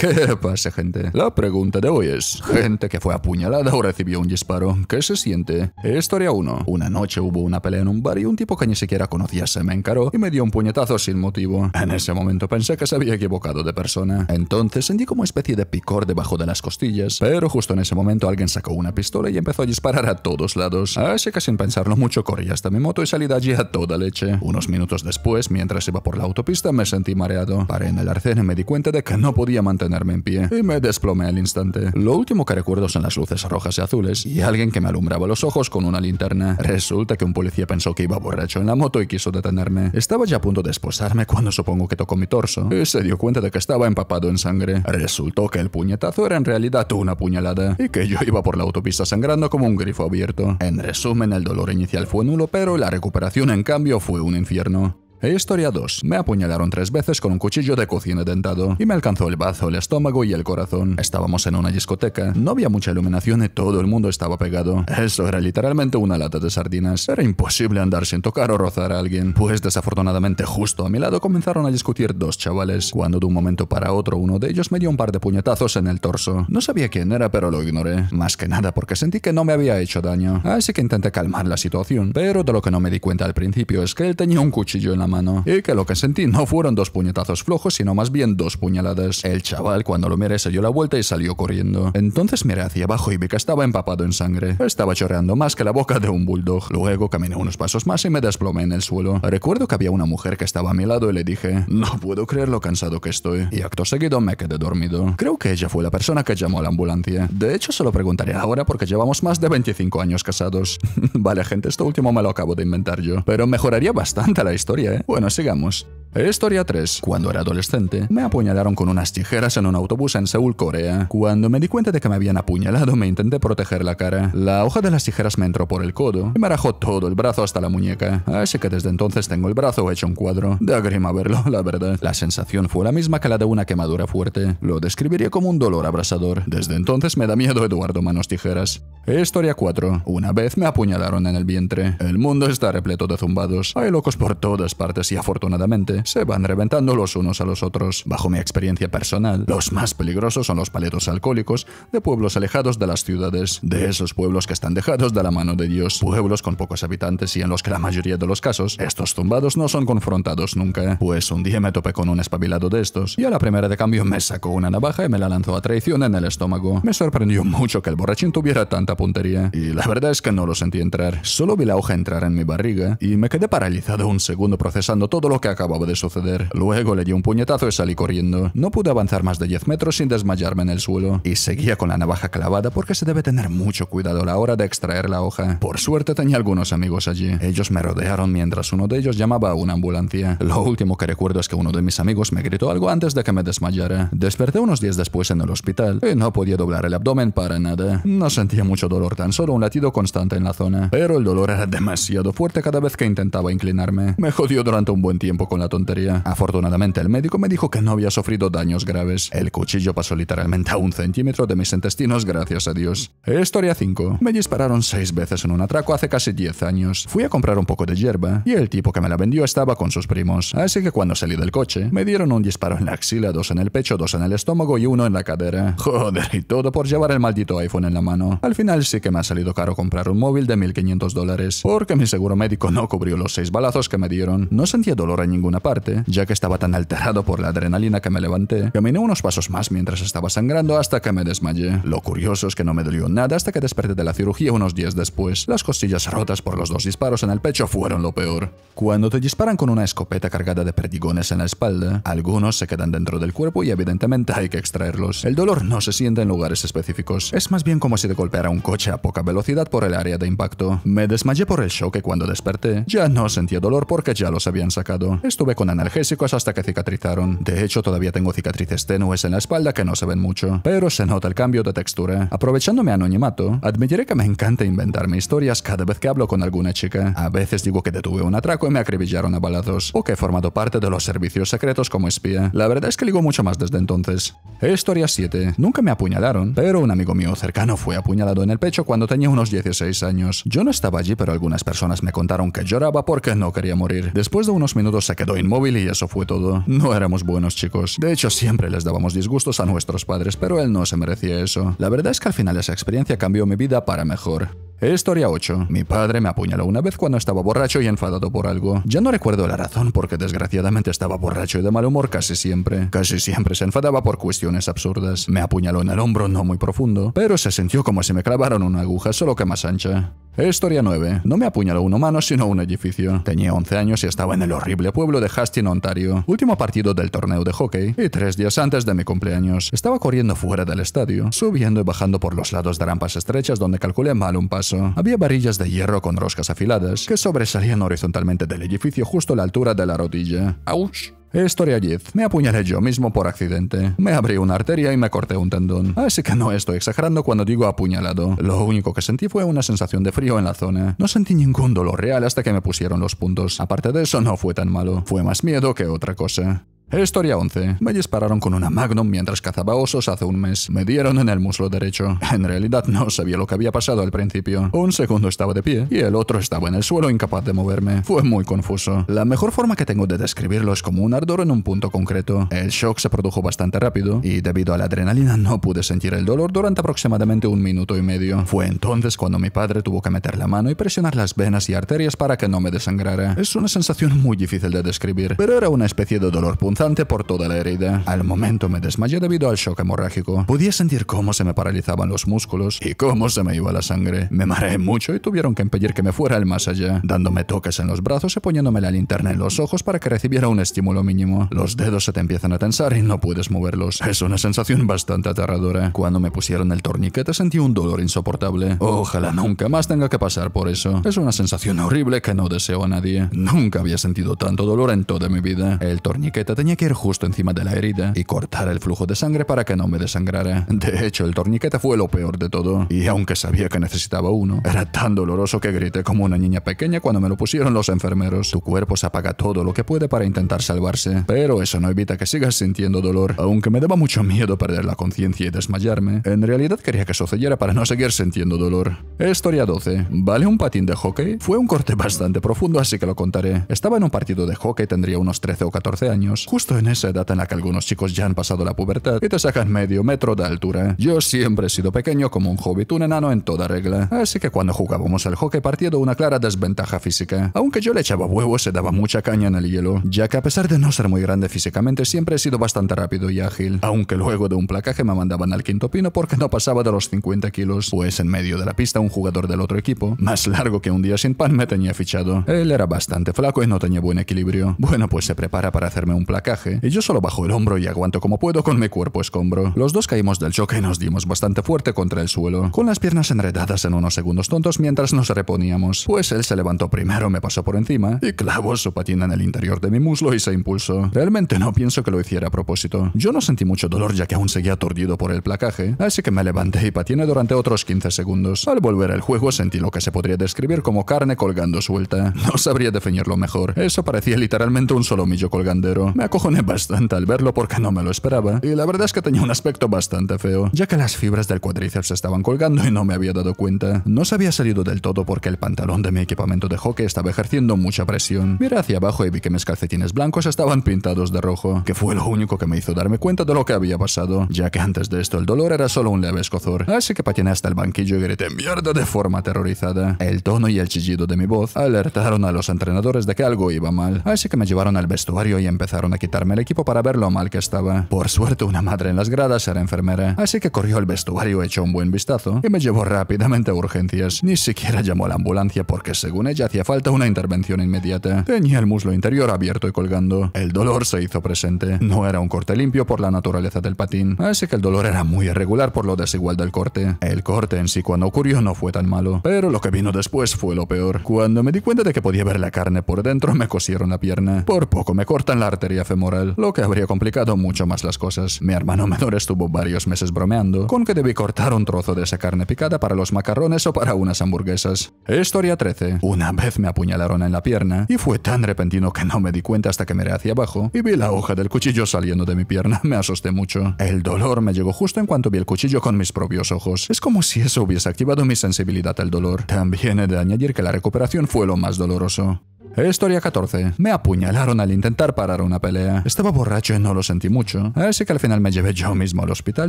¿Qué pasa, gente? La pregunta de hoy es, gente que fue apuñalada o recibió un disparo, ¿qué se siente? Historia 1. Una noche hubo una pelea en un bar y un tipo que ni siquiera conocía se me encaró y me dio un puñetazo sin motivo. En ese momento pensé que se había equivocado de persona. Entonces sentí como especie de picor debajo de las costillas, pero justo en ese momento alguien sacó una pistola y empezó a disparar a todos lados. Así que sin pensarlo mucho corrí hasta mi moto y salí de allí a toda leche. Unos minutos después, mientras iba por la autopista, me sentí mareado. Paré en el arcén y me di cuenta de que no podía mantener en pie y me desplomé al instante. Lo último que recuerdo son las luces rojas y azules y alguien que me alumbraba los ojos con una linterna. Resulta que un policía pensó que iba borracho en la moto y quiso detenerme. Estaba ya a punto de esposarme cuando supongo que tocó mi torso y se dio cuenta de que estaba empapado en sangre. Resultó que el puñetazo era en realidad una puñalada y que yo iba por la autopista sangrando como un grifo abierto. En resumen, el dolor inicial fue nulo, pero la recuperación en cambio fue un infierno. E historia 2. Me apuñalaron tres veces con un cuchillo de cocina dentado y me alcanzó el bazo, el estómago y el corazón. Estábamos en una discoteca, no había mucha iluminación y todo el mundo estaba pegado. Eso era literalmente una lata de sardinas. Era imposible andar sin tocar o rozar a alguien. Pues desafortunadamente justo a mi lado comenzaron a discutir dos chavales, cuando de un momento para otro uno de ellos me dio un par de puñetazos en el torso. No sabía quién era, pero lo ignoré. Más que nada porque sentí que no me había hecho daño. Así que intenté calmar la situación, pero de lo que no me di cuenta al principio es que él tenía un cuchillo en la mano, y que lo que sentí no fueron dos puñetazos flojos, sino más bien dos puñaladas. El chaval, cuando lo miré, se dio la vuelta y salió corriendo. Entonces miré hacia abajo y vi que estaba empapado en sangre. Estaba chorreando más que la boca de un bulldog. Luego caminé unos pasos más y me desplomé en el suelo. Recuerdo que había una mujer que estaba a mi lado y le dije, no puedo creer lo cansado que estoy. Y acto seguido me quedé dormido. Creo que ella fue la persona que llamó a la ambulancia. De hecho, se lo preguntaré ahora porque llevamos más de 25 años casados. vale, gente, esto último me lo acabo de inventar yo. Pero mejoraría bastante la historia, ¿eh? Bueno, sigamos. Historia 3. Cuando era adolescente, me apuñalaron con unas tijeras en un autobús en Seúl, Corea. Cuando me di cuenta de que me habían apuñalado, me intenté proteger la cara. La hoja de las tijeras me entró por el codo y me rajó todo el brazo hasta la muñeca. Así que desde entonces tengo el brazo hecho un cuadro. Da grima verlo, la verdad. La sensación fue la misma que la de una quemadura fuerte. Lo describiría como un dolor abrasador. Desde entonces me da miedo Eduardo Manos Tijeras. Historia 4. Una vez me apuñalaron en el vientre. El mundo está repleto de zumbados. Hay locos por todas partes y afortunadamente se van reventando los unos a los otros. Bajo mi experiencia personal, los más peligrosos son los paletos alcohólicos de pueblos alejados de las ciudades, de esos pueblos que están dejados de la mano de Dios, pueblos con pocos habitantes y en los que la mayoría de los casos, estos tumbados no son confrontados nunca, pues un día me topé con un espabilado de estos y a la primera de cambio me sacó una navaja y me la lanzó a traición en el estómago. Me sorprendió mucho que el borrachín tuviera tanta puntería y la verdad es que no lo sentí entrar, solo vi la hoja entrar en mi barriga y me quedé paralizado un segundo procesando todo lo que acababa de suceder. Luego le di un puñetazo y salí corriendo. No pude avanzar más de 10 metros sin desmayarme en el suelo. Y seguía con la navaja clavada porque se debe tener mucho cuidado a la hora de extraer la hoja. Por suerte tenía algunos amigos allí. Ellos me rodearon mientras uno de ellos llamaba a una ambulancia. Lo último que recuerdo es que uno de mis amigos me gritó algo antes de que me desmayara. Desperté unos días después en el hospital y no podía doblar el abdomen para nada. No sentía mucho dolor, tan solo un latido constante en la zona. Pero el dolor era demasiado fuerte cada vez que intentaba inclinarme. Me jodió durante un buen tiempo con la tontería Afortunadamente, el médico me dijo que no había sufrido daños graves. El cuchillo pasó literalmente a un centímetro de mis intestinos, gracias a Dios. Historia 5. Me dispararon seis veces en un atraco hace casi 10 años. Fui a comprar un poco de hierba y el tipo que me la vendió estaba con sus primos. Así que cuando salí del coche, me dieron un disparo en la axila, dos en el pecho, dos en el estómago y uno en la cadera. Joder, y todo por llevar el maldito iPhone en la mano. Al final sí que me ha salido caro comprar un móvil de 1500 dólares, porque mi seguro médico no cubrió los seis balazos que me dieron. No sentía dolor en ninguna parte ya que estaba tan alterado por la adrenalina que me levanté, caminé unos pasos más mientras estaba sangrando hasta que me desmayé. Lo curioso es que no me dolió nada hasta que desperté de la cirugía unos días después. Las costillas rotas por los dos disparos en el pecho fueron lo peor. Cuando te disparan con una escopeta cargada de perdigones en la espalda, algunos se quedan dentro del cuerpo y evidentemente hay que extraerlos. El dolor no se siente en lugares específicos, es más bien como si te golpeara un coche a poca velocidad por el área de impacto. Me desmayé por el shock cuando desperté, ya no sentía dolor porque ya los habían sacado. Estuve con analgésicos hasta que cicatrizaron. De hecho, todavía tengo cicatrices tenues en la espalda que no se ven mucho, pero se nota el cambio de textura. Aprovechándome anonimato, admitiré que me encanta inventarme historias cada vez que hablo con alguna chica. A veces digo que detuve un atraco y me acribillaron a balazos, o que he formado parte de los servicios secretos como espía. La verdad es que ligo mucho más desde entonces. Historia 7. Nunca me apuñalaron, pero un amigo mío cercano fue apuñalado en el pecho cuando tenía unos 16 años. Yo no estaba allí, pero algunas personas me contaron que lloraba porque no quería morir. Después de unos minutos se quedó inmóvil móvil y eso fue todo. No éramos buenos chicos. De hecho, siempre les dábamos disgustos a nuestros padres, pero él no se merecía eso. La verdad es que al final esa experiencia cambió mi vida para mejor. Historia 8. Mi padre me apuñaló una vez cuando estaba borracho y enfadado por algo. Ya no recuerdo la razón porque desgraciadamente estaba borracho y de mal humor casi siempre. Casi siempre se enfadaba por cuestiones absurdas. Me apuñaló en el hombro no muy profundo, pero se sintió como si me clavaron una aguja solo que más ancha. Historia 9. No me apuñaló un humano, sino un edificio. Tenía 11 años y estaba en el horrible pueblo de Hastings, Ontario. Último partido del torneo de hockey y tres días antes de mi cumpleaños. Estaba corriendo fuera del estadio, subiendo y bajando por los lados de rampas estrechas donde calculé mal un paso había varillas de hierro con roscas afiladas que sobresalían horizontalmente del edificio justo a la altura de la rodilla. Aush. Historia Me apuñalé yo mismo por accidente. Me abrí una arteria y me corté un tendón. Así que no estoy exagerando cuando digo apuñalado. Lo único que sentí fue una sensación de frío en la zona. No sentí ningún dolor real hasta que me pusieron los puntos. Aparte de eso, no fue tan malo. Fue más miedo que otra cosa. Historia 11. Me dispararon con una Magnum mientras cazaba osos hace un mes. Me dieron en el muslo derecho. En realidad no sabía lo que había pasado al principio. Un segundo estaba de pie y el otro estaba en el suelo incapaz de moverme. Fue muy confuso. La mejor forma que tengo de describirlo es como un ardor en un punto concreto. El shock se produjo bastante rápido y debido a la adrenalina no pude sentir el dolor durante aproximadamente un minuto y medio. Fue entonces cuando mi padre tuvo que meter la mano y presionar las venas y arterias para que no me desangrara. Es una sensación muy difícil de describir, pero era una especie de dolor punzante por toda la herida. Al momento me desmayé debido al shock hemorrágico. Podía sentir cómo se me paralizaban los músculos y cómo se me iba la sangre. Me mareé mucho y tuvieron que impedir que me fuera al más allá, dándome toques en los brazos y poniéndome la linterna en los ojos para que recibiera un estímulo mínimo. Los dedos se te empiezan a tensar y no puedes moverlos. Es una sensación bastante aterradora. Cuando me pusieron el torniquete sentí un dolor insoportable. Ojalá nunca más tenga que pasar por eso. Es una sensación horrible que no deseo a nadie. Nunca había sentido tanto dolor en toda mi vida. El torniquete tenía que ir justo encima de la herida y cortar el flujo de sangre para que no me desangrara. De hecho, el torniquete fue lo peor de todo, y aunque sabía que necesitaba uno, era tan doloroso que grité como una niña pequeña cuando me lo pusieron los enfermeros. Tu cuerpo se apaga todo lo que puede para intentar salvarse, pero eso no evita que sigas sintiendo dolor. Aunque me daba mucho miedo perder la conciencia y desmayarme, en realidad quería que sucediera para no seguir sintiendo dolor. Historia 12. ¿Vale un patín de hockey? Fue un corte bastante profundo, así que lo contaré. Estaba en un partido de hockey, tendría unos 13 o 14 años, justo en esa edad en la que algunos chicos ya han pasado la pubertad y te sacan medio metro de altura. Yo siempre he sido pequeño como un hobbit, un enano en toda regla, así que cuando jugábamos al hockey partido una clara desventaja física. Aunque yo le echaba huevos, se daba mucha caña en el hielo, ya que a pesar de no ser muy grande físicamente, siempre he sido bastante rápido y ágil, aunque luego de un placaje me mandaban al quinto pino porque no pasaba de los 50 kilos, pues en medio de la pista un jugador del otro equipo, más largo que un día sin pan, me tenía fichado. Él era bastante flaco y no tenía buen equilibrio. Bueno, pues se prepara para hacerme un placaje y yo solo bajo el hombro y aguanto como puedo con mi cuerpo escombro. Los dos caímos del choque y nos dimos bastante fuerte contra el suelo, con las piernas enredadas en unos segundos tontos mientras nos reponíamos, pues él se levantó primero, me pasó por encima y clavó su patina en el interior de mi muslo y se impulsó. Realmente no pienso que lo hiciera a propósito. Yo no sentí mucho dolor ya que aún seguía aturdido por el placaje, así que me levanté y patiné durante otros 15 segundos. Al volver al juego sentí lo que se podría describir como carne colgando suelta. No sabría definirlo mejor. Eso parecía literalmente un solomillo colgandero. Me acojoné bastante al verlo porque no me lo esperaba, y la verdad es que tenía un aspecto bastante feo, ya que las fibras del cuadríceps estaban colgando y no me había dado cuenta. No se había salido del todo porque el pantalón de mi equipamiento de hockey estaba ejerciendo mucha presión. Miré hacia abajo y vi que mis calcetines blancos estaban pintados de rojo, que fue lo único que me hizo darme cuenta de lo que había pasado, ya que antes de esto el dolor era solo un leve escozor, así que patiné hasta el banquillo y grité mierda de forma aterrorizada. El tono y el chillido de mi voz alertaron a los entrenadores de que algo iba mal, así que me llevaron al vestuario y empezaron a quitarme el equipo para ver lo mal que estaba. Por suerte una madre en las gradas era enfermera, así que corrió al vestuario echó un buen vistazo y me llevó rápidamente a urgencias. Ni siquiera llamó a la ambulancia porque según ella hacía falta una intervención inmediata. Tenía el muslo interior abierto y colgando. El dolor se hizo presente. No era un corte limpio por la naturaleza del patín, así que el dolor era muy irregular por lo desigual del corte. El corte en sí cuando ocurrió no fue tan malo, pero lo que vino después fue lo peor. Cuando me di cuenta de que podía ver la carne por dentro, me cosieron la pierna. Por poco me cortan la arteria femoral, lo que habría complicado mucho más las cosas. Mi hermano menor estuvo varios meses bromeando con que debí cortar un trozo de esa carne picada para los macarrones o para unas hamburguesas. Historia 13. Una vez me apuñalaron en la pierna y fue tan repentino que no me di cuenta hasta que miré hacia abajo y vi la hoja del cuchillo saliendo de mi pierna. Me asusté mucho. El dolor me llegó justo en cuanto vi el cuchillo con mis propios ojos. Es como si eso hubiese activado mi sensibilidad al dolor. También he de añadir que la recuperación fue lo más doloroso. Historia 14. Me apuñalaron al intentar parar una pelea. Estaba borracho y no lo sentí mucho, así que al final me llevé yo mismo al hospital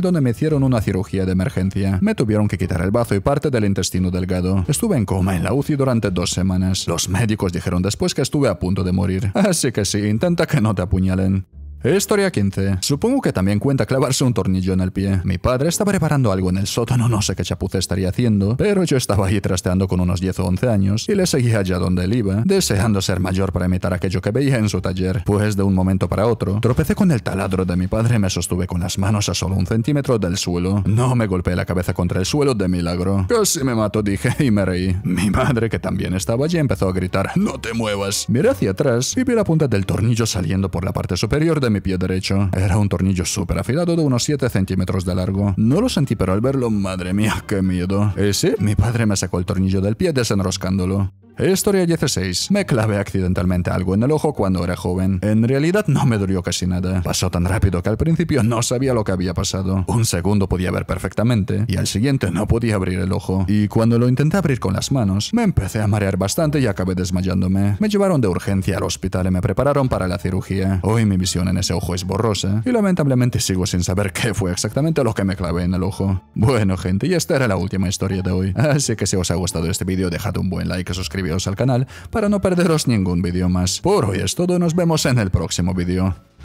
donde me hicieron una cirugía de emergencia. Me tuvieron que quitar el bazo y parte del intestino delgado. Estuve en coma en la UCI durante dos semanas. Los médicos dijeron después que estuve a punto de morir. Así que sí, intenta que no te apuñalen. Historia 15. Supongo que también cuenta clavarse un tornillo en el pie. Mi padre estaba preparando algo en el sótano, no sé qué chapuza estaría haciendo, pero yo estaba ahí trasteando con unos 10 o 11 años y le seguía allá donde él iba, deseando ser mayor para imitar aquello que veía en su taller. Pues de un momento para otro, tropecé con el taladro de mi padre y me sostuve con las manos a solo un centímetro del suelo. No me golpeé la cabeza contra el suelo de milagro. Casi me mato dije, y me reí. Mi madre, que también estaba allí, empezó a gritar, ¡No te muevas! Miré hacia atrás y vi la punta del tornillo saliendo por la parte superior de mi pie derecho. Era un tornillo súper afilado de unos 7 centímetros de largo. No lo sentí, pero al verlo, madre mía, qué miedo. Ese, eh, mi padre me sacó el tornillo del pie desenroscándolo. Historia 16. Me clavé accidentalmente algo en el ojo cuando era joven. En realidad no me dolió casi nada. Pasó tan rápido que al principio no sabía lo que había pasado. Un segundo podía ver perfectamente y al siguiente no podía abrir el ojo. Y cuando lo intenté abrir con las manos, me empecé a marear bastante y acabé desmayándome. Me llevaron de urgencia al hospital y me prepararon para la cirugía. Hoy mi visión en ese ojo es borrosa y lamentablemente sigo sin saber qué fue exactamente lo que me clavé en el ojo. Bueno gente, y esta era la última historia de hoy. Así que si os ha gustado este vídeo dejad un buen like y suscribiros al canal para no perderos ningún vídeo más. Por hoy es todo, nos vemos en el próximo vídeo.